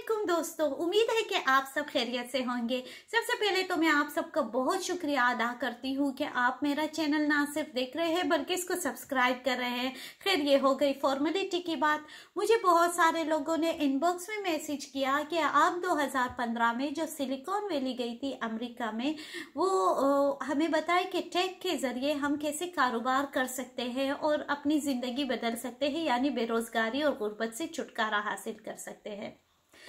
वालेकुम दोस्तों उम्मीद है कि आप सब खैरियत से होंगे सबसे पहले तो मैं आप सबका बहुत शुक्रिया अदा करती हूँ कि आप मेरा चैनल ना सिर्फ देख रहे हैं बल्कि इसको सब्सक्राइब कर रहे हैं खैर ये हो गई फॉर्मेलिटी की बात मुझे बहुत सारे लोगों ने इनबॉक्स में मैसेज किया कि आप 2015 में जो सिलिकॉन वैली गई थी अमरीका में वो हमें बताए कि टेक के ज़रिए हम कैसे कारोबार कर सकते हैं और अपनी ज़िंदगी बदल सकते हैं यानी बेरोज़गारी और गुर्बत से छुटकारा हासिल कर सकते हैं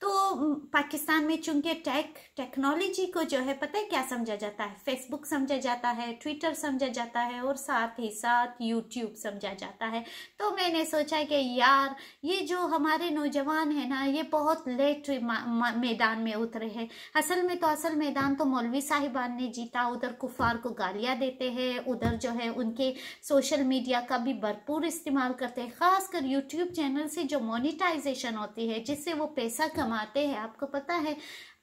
तो पाकिस्तान में चूंकि टेक टेक्नोलॉजी को जो है पता है क्या समझा जाता है फेसबुक समझा जाता है ट्विटर समझा जाता है और साथ ही साथ यूट्यूब समझा जाता है तो मैंने सोचा कि यार ये जो हमारे नौजवान हैं ना ये बहुत लेट मैदान में उतरे हैं असल में तो असल मैदान तो मौलवी साहिबान ने जीता उधर कुफार को गालियाँ देते हैं उधर जो है उनके सोशल मीडिया का भी भरपूर इस्तेमाल करते हैं खासकर यूट्यूब चैनल से जो मोनिटाइजेशन होती है जिससे वो पैसा कम कमाते हैं आपको पता है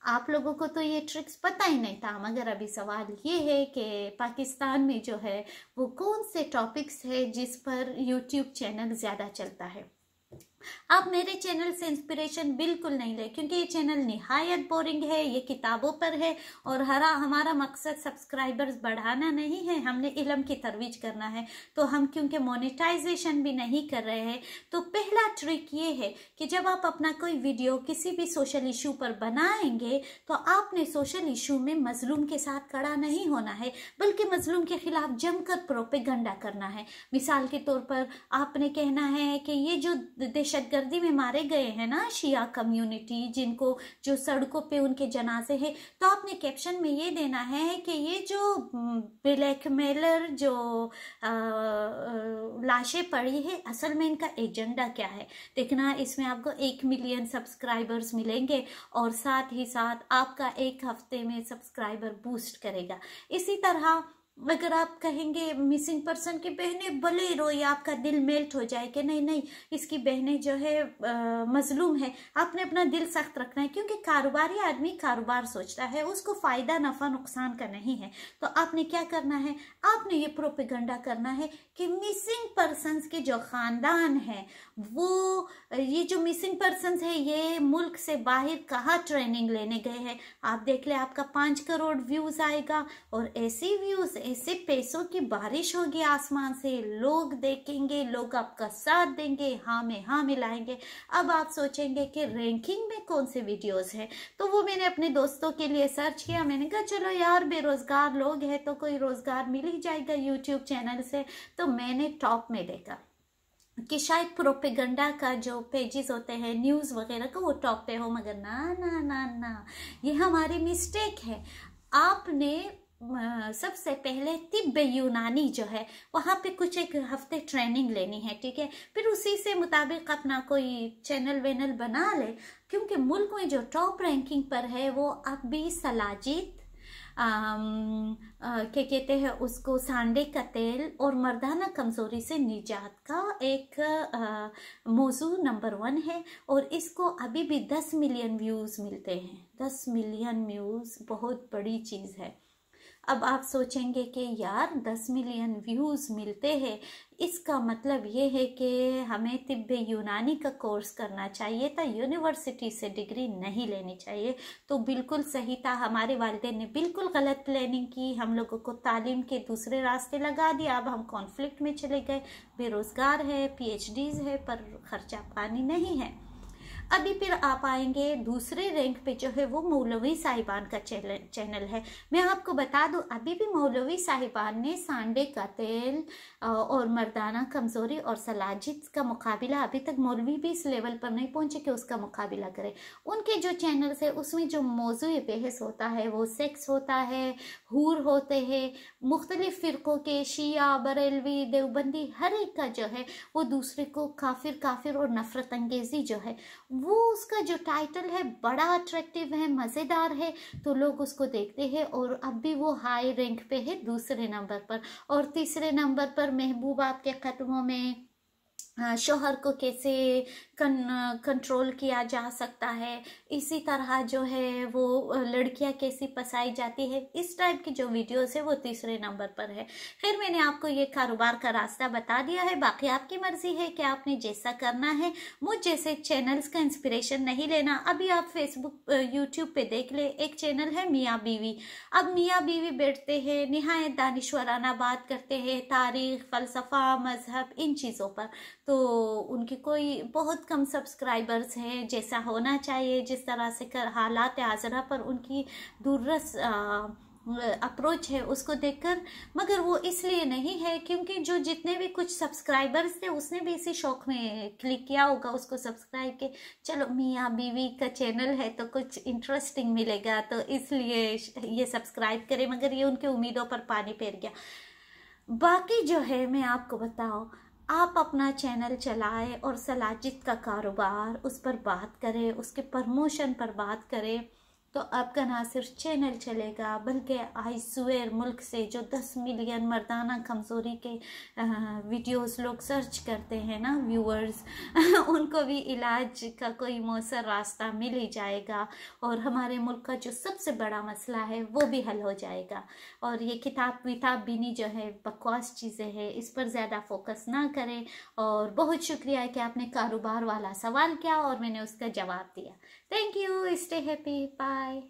आप लोगों को तो ये ट्रिक्स पता ही नहीं था मगर अभी सवाल ये है कि पाकिस्तान में जो है वो कौन से टॉपिक्स है जिस पर यूट्यूब चैनल ज़्यादा चलता है आप मेरे चैनल से इंस्पिरेशन बिल्कुल नहीं ले क्योंकि ये चैनल निहायत बोरिंग है ये किताबों पर है और हरा हमारा मकसद सब्सक्राइबर्स बढ़ाना नहीं है हमने इलम की तरवीज करना है तो हम क्योंकि मोनेटाइजेशन भी नहीं कर रहे हैं तो पहला ट्रिक ये है कि जब आप अपना कोई वीडियो किसी भी सोशल इशू पर बनाएंगे तो आपने सोशल इशू में मजलूम के साथ कड़ा नहीं होना है बल्कि मजलूम के खिलाफ जमकर प्रोपे करना है मिसाल के तौर पर आपने कहना है कि ये जो देश दहशतगर्दी में मारे गए हैं ना शिया कम्युनिटी जिनको जो सड़कों पे उनके जनाजे हैं तो आपने कैप्शन में ये देना है कि ये जो ब्लैकमेलर हम्म, जो लाशें पड़ी है असल में इनका एजेंडा क्या है देखना इसमें आपको एक मिलियन सब्सक्राइबर्स मिलेंगे और साथ ही साथ आपका एक हफ्ते में सब्सक्राइबर बूस्ट करेगा इसी तरह अगर आप कहेंगे मिसिंग पर्सन की बहनें भले रोई आपका दिल मेल्ट हो जाए कि नहीं नहीं इसकी बहनें जो है मजलूम है आपने अपना दिल सख्त रखना है क्योंकि कारोबारी आदमी कारोबार सोचता है उसको फ़ायदा नफ़ा नुकसान का नहीं है तो आपने क्या करना है आपने ये प्रोपेगंडा करना है कि मिसिंग पर्सन के जो ख़ानदान हैं वो ये जो मिसिंग पर्सन है ये मुल्क से बाहर कहाँ ट्रेनिंग लेने गए हैं आप देख लें आपका पाँच करोड़ व्यूज़ आएगा और ऐसी व्यूज़ ऐसे पैसों की बारिश होगी आसमान से लोग देखेंगे लोग आपका साथ देंगे हाँ में हाँ मिलाएंगे अब आप सोचेंगे कि रैंकिंग में कौन से वीडियोस हैं तो वो मैंने अपने दोस्तों के लिए सर्च किया मैंने कहा चलो यार बेरोज़गार लोग हैं तो कोई रोज़गार मिल ही जाएगा यूट्यूब चैनल से तो मैंने टॉप में देखा कि शायद प्रोपेगंडा का जो पेजेस होते हैं न्यूज़ वगैरह का वो टॉप पे हो मगर ना ना ना ना ये हमारी मिस्टेक है आपने सबसे पहले तिब्ब यूनानी जो है वहाँ पे कुछ एक हफ्ते ट्रेनिंग लेनी है ठीक है फिर उसी से मुताबिक अपना कोई चैनल वैनल बना ले क्योंकि मुल्क में जो टॉप रैंकिंग पर है वो अब भी सलाजीत क्या कहते हैं उसको सांडे का तेल और मर्दाना कमज़ोरी से निजात का एक मौजू नंबर वन है और इसको अभी भी दस मिलियन व्यूज़ मिलते हैं दस मिलियन व्यूज़ बहुत बड़ी चीज़ है अब आप सोचेंगे कि यार दस मिलियन व्यूज़ मिलते हैं इसका मतलब ये है कि हमें तिब यूनानी का कोर्स करना चाहिए था यूनिवर्सिटी से डिग्री नहीं लेनी चाहिए तो बिल्कुल सही था हमारे वालदे ने बिल्कुल गलत प्लानिंग की हम लोगों को तालीम के दूसरे रास्ते लगा दिया अब हम कॉन्फ्लिक्ट में चले गए बेरोज़गार है पी है पर खर्चा पानी नहीं है अभी फिर आप आएंगे दूसरे रैंक पे जो है वो मौलवी साहिबान का चैनल है मैं आपको बता दूं अभी भी मौलवी साहिबान ने सांडे का तेल और मर्दाना कमज़ोरी और सलाजित का मुकाबला अभी तक मौलवी भी इस लेवल पर नहीं पहुंचे कि उसका मुकाबला करें उनके जो चैनल्स है उसमें जो मौजू बहस होता है वो सेक्स होता है हूर होते हैं मुख्तलिफ़ फ़िरक़ों के शिया बरेलवी देवबंदी हर एक का जो है वो दूसरे को काफिर काफिर और नफ़रत अंगेज़ी जो है वो उसका जो टाइटल है बड़ा अट्रैक्टिव है मज़ेदार है तो लोग उसको देखते हैं और अब भी वो हाई रैंक पे है दूसरे नंबर पर और तीसरे नंबर पर महबूब आपके खत्मों में शोहर को कैसे कंट्रोल किया जा सकता है इसी तरह जो है वो लड़कियां कैसी पसाई जाती है इस टाइप की जो वीडियोस है वो तीसरे नंबर पर है फिर मैंने आपको ये कारोबार का रास्ता बता दिया है बाकी आपकी मर्जी है कि आपने जैसा करना है मुझ जैसे चैनल्स का इंस्पिरेशन नहीं लेना अभी आप फेसबुक यूट्यूब पे देख ले एक चैनल है मियाँ बीवी अब मियाँ बीवी बैठते हैं नहायत दानश्वराना बात करते हैं तारीख फलसफा मजहब इन चीज़ों पर तो उनकी कोई बहुत कम सब्सक्राइबर्स हैं जैसा होना चाहिए जिस तरह से कर हालात हाजरा पर उनकी दूरस अप्रोच है उसको देखकर मगर वो इसलिए नहीं है क्योंकि जो जितने भी कुछ सब्सक्राइबर्स थे उसने भी इसी शौक में क्लिक किया होगा उसको सब्सक्राइब के चलो मियाँ बीवी का चैनल है तो कुछ इंटरेस्टिंग मिलेगा तो इसलिए ये सब्सक्राइब करें मगर ये उनके उम्मीदों पर पानी फेर गया बाकी जो है मैं आपको बताऊँ आप अपना चैनल चलाएं और सलाजित का कारोबार उस पर बात करें उसके प्रमोशन पर बात करें तो आपका ना सिर्फ चैनल चलेगा बल्कि आई सुर मुल्क से जो दस मिलियन मर्दाना कमज़ोरी के वीडियोस लोग सर्च करते हैं ना व्यूअर्स उनको भी इलाज का कोई मौसर रास्ता मिल ही जाएगा और हमारे मुल्क का जो सबसे बड़ा मसला है वो भी हल हो जाएगा और ये किताब विताब बीनी जो है बकवास चीज़ें हैं इस पर ज़्यादा फोकस ना करें और बहुत शुक्रिया कि आपने कारोबार वाला सवाल किया और मैंने उसका जवाब दिया Thank you. Stay happy. Bye.